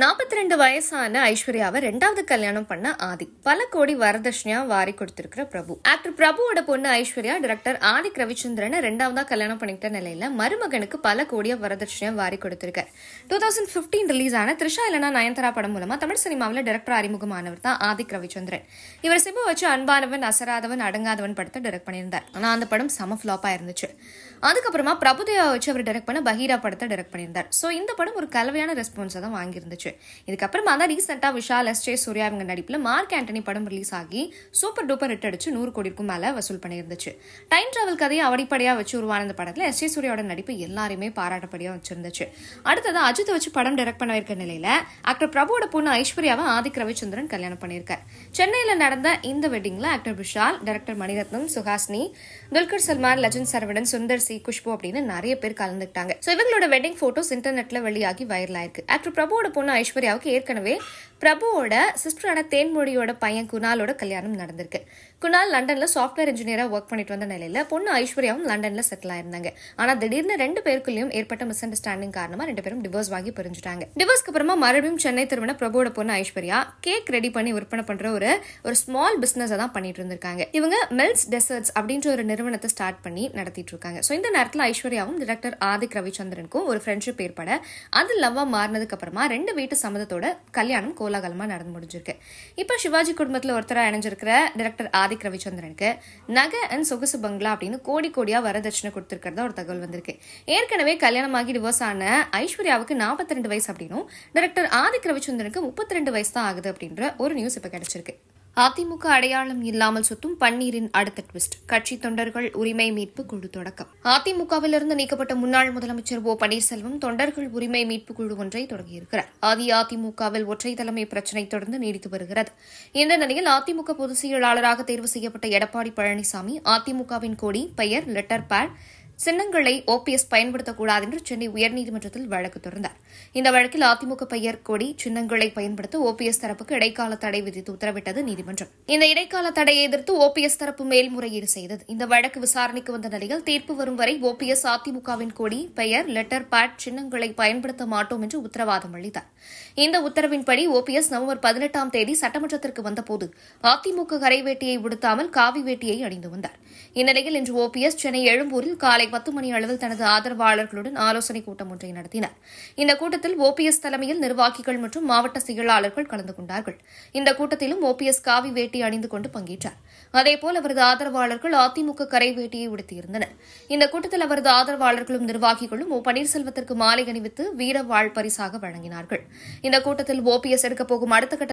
நாற்பத்தி ரெண்டு வயசான ஐஸ்வர்யாவை ரெண்டாவது கல்யாணம் பண்ண ஆதி பல கோடி வரதட்சணையா வாரி கொடுத்திருக்கிற பிரபு ஆக்டர் பிரபுவோட பொண்ணு ஐஸ்வர்யா டிரெக்டர் ஆதிக் ரவிச்சந்திரனை ரெண்டாவதா கல்யாணம் பண்ணிக்கிட்ட நிலையில மருமகனுக்கு பல கோடிய வரதட்சணையா வாரி கொடுத்திருக்கார் டூ தௌசண்ட் பிப்டீன் ரிலீஸ் ஆன த்ரிஷா இல்லனா நயன்தரா படம் மூலமா தமிழ் சினிமாவில் டிரெக்டர் அறிமுகமானவர் தான் ஆதிக் ரவிச்சந்திரன் இவர் சிம்பு வச்சு அன்பானவன் அசராதவன் அடங்காதவன் படத்தை டெரெக்ட் பண்ணியிருந்தார் ஆனா அந்த படம் சம ஃபிளாப்பா இருந்துச்சு அதுக்கப்புறமா பிரபுதேவா வச்சு அவர் டைரக்ட் பண்ண பஹீரா படத்தை டைரக்ட் பண்ணியிருந்தார் ஸோ இந்த படம் ஒரு கலவையான ரெஸ்பான்ஸை தான் வாங்கியிருந்துச்சு போச்சு இதுக்கப்புறமா தான் ரீசெண்டாக விஷால் எஸ் ஜே சூர்யா இவங்க நடிப்பில் மார்க் ஆண்டனி படம் ரிலீஸ் ஆகி சூப்பர் டூப்பர் ஹிட் அடிச்சு நூறு கோடிக்கும் மேலே வசூல் பண்ணியிருந்துச்சு டைம் ட்ராவல் கதையை அடிப்படையாக வச்சு உருவான இந்த படத்தில் எஸ் ஜே சூர்யாவோட நடிப்பு எல்லாருமே பாராட்டப்படியாக வச்சிருந்துச்சு அடுத்தது அஜித் வச்சு படம் டைரக்ட் பண்ண நிலையில் ஆக்டர் பிரபுவோட பொண்ணு ஐஸ்வர்யாவை ஆதிக் ரவிச்சந்திரன் கல்யாணம் பண்ணியிருக்கார் சென்னையில் நடந்த இந்த வெட்டிங்கில் ஆக்டர் விஷால் டைரக்டர் மணிரத்னம் சுஹாஸ்னி துல்கர் சல்மான் லஜன் சரவணன் சுந்தர் சி குஷ்பு அப்படின்னு நிறைய பேர் கலந்துட்டாங்க ஸோ இவங்களோட வெட்டிங் போட்டோஸ் இன்டர்நெட்ல வெளியாகி வைரல் ஆயிருக்கு ஆக்டர் பிரபுவோட பொண்ணு ஐஸ்வர்யாவுக்கு ஏற்கனவே பிரபுவோட சிஸ்டரான தேன்மொழியோட பையன் குணாலோட கல்யாணம் நடந்திருக்கு குணால் லண்டனில் சாஃப்ட்வேர் இன்ஜினியராக ஒர்க் பண்ணிட்டு வந்த நிலையில் பொண்ணு ஐஸ்வர்யாவும் லண்டனில் செட்டில் ஆயிருந்தாங்க ஆனா திடீர்னு ரெண்டு பேருக்குள்ளயும் ஏற்பட்ட மிஸ் அண்டர்ஸ்டாண்டிங் காரணமாக ரெண்டு பேரும் டிவோர்ஸ் வாங்கி பிரிஞ்சுட்டாங்க டிவோர்ஸ்க்கு அப்புறமா மறுபடியும் சென்னை திருமண பிரபுவோட பொண்ணு ஐஸ்வர்யா கேக் ரெடி பண்ணி விற்பனை பண்ணுற ஒரு ஒரு ஸ்மால் பிசினஸ் தான் பண்ணிட்டு இருந்திருக்காங்க இவங்க மெல்ஸ் டெசர்ட்ஸ் அப்படின்ற ஒரு நிறுவனத்தை ஸ்டார்ட் பண்ணி நடத்திட்டு இருக்காங்க ஸோ இந்த நேரத்தில் ஐஸ்வர்யாவும் டிரெக்டர் ஆதிக் ரவிச்சந்திரனுக்கும் ஒரு ஃப்ரெண்ட்ஷிப் ஏற்பட அது லவ்வாக மாறினதுக்கு அப்புறமா ரெண்டு வீட்டு சம்மதத்தோட கல்யாணம் கோலாகலமா நடந்து முடிஞ்சிருக்கு இப்ப சிவாஜி குடும்பத்துல ஒருத்தரா இணைஞ்சிருக்கிற டிரெக்டர் ஆதிக் ரவிச்சந்திரனுக்கு நகை அண்ட் சொகுசு பங்களா அப்படின்னு கோடி கோடியா வரதட்சணை கொடுத்திருக்கிறதா ஒரு தகவல் வந்திருக்கு ஏற்கனவே கல்யாணமாகி டிவோர்ஸ் ஆன ஐஸ்வர்யாவுக்கு நாற்பத்தி ரெண்டு வயசு அப்படின்னும் டிரெக்டர் ஆதிக் ரவிச்சந்திரனுக்கு முப்பத்தி ரெண்டு வயசு தான் ஆகுது அப்படின்ற ஒரு நியூஸ் இப்போ கிடைச்சிருக்கு அதிமுக அடையாளம் இல்லாமல் சுத்தும் பன்னீரின் அடுத்த ட்விஸ்ட் கட்சி தொண்டர்கள் உரிமை மீட்பு குழு தொடக்கம் அதிமுகவிலிருந்து நீக்கப்பட்ட முன்னாள் முதலமைச்சர் ஓ பன்னீர்செல்வம் தொண்டர்கள் உரிமை மீட்பு குழு ஒன்றை தொடங்கியிருக்கிறார் அதிமுகவில் ஒற்றை தலைமை பிரச்சினை தொடர்ந்து நீடித்து வருகிறது இந்த நிலையில் அதிமுக பொதுச் செயலாளராக தேர்வு செய்யப்பட்ட எடப்பாடி பழனிசாமி அதிமுகவின் கோடி பெயர் லெட்டர் பேட் சின்னங்களை பி எஸ் பயன்படுத்தக்கூடாது என்று சென்னை உயர்நீதிமன்றத்தில் வழக்கு தொடர்ந்தார் இந்த வழக்கில் அதிமுக பெயர் கொடி சின்னங்களை பயன்படுத்த பி எஸ் தரப்புக்கு இடைக்கால தடை விதித்து உத்தரவிட்டது நீதிமன்றம் இந்த இடைக்கால தடையை எதிர்த்து பி எஸ் தரப்பு மேல்முறையீடு செய்தது இந்த வழக்கு விசாரணைக்கு வந்த நிலையில் தீர்ப்பு வரும் வரை பி எஸ் அதிமுகவின் கொடி பெயர் லெட்டர் பேட் சின்னங்களை பயன்படுத்த மாட்டோம் என்று உத்தரவாதம் அளித்தார் இந்த உத்தரவின்படி பி எஸ் நவம்பர் பதினெட்டாம் தேதி சட்டமன்றத்திற்கு வந்தபோது அதிமுக கரை வேட்டியை உடுத்தாமல் காவி வேட்டியை அணிந்து வந்தார் இந்நிலையில் இன்று பி எஸ் சென்னை எழும்பூரில் காலை பத்து மணி அளவில் தனது ஆதரவாளர்களுடன் ஆலோசனைக் கூட்டம் ஒன்றை நடத்தினர் இந்த கூட்டத்தில் எஸ் தலைமையில் நிர்வாகிகள் மற்றும் மாவட்ட செயலாளர்கள் கலந்து கொண்டார்கள் இந்த கூட்டத்திலும் ஓபிஎஸ் காவி வேட்டி அணிந்து கொண்டு பங்கேற்றார் அதேபோல் அவரது ஆதரவாளர்கள் அதிமுக கரை வேட்டியை உடுத்தியிருந்தனர் இந்த கூட்டத்தில் அவரது ஆதரவாளர்களும் நிர்வாகிகளும் ஓ பன்னீர்செல்வத்திற்கு மாலை அணிவித்து வீர வாழ் பரிசாக வழங்கினார்கள் இந்த கூட்டத்தில் ஓபிஎஸ் எடுக்கப் போகும் அடுத்த கட்ட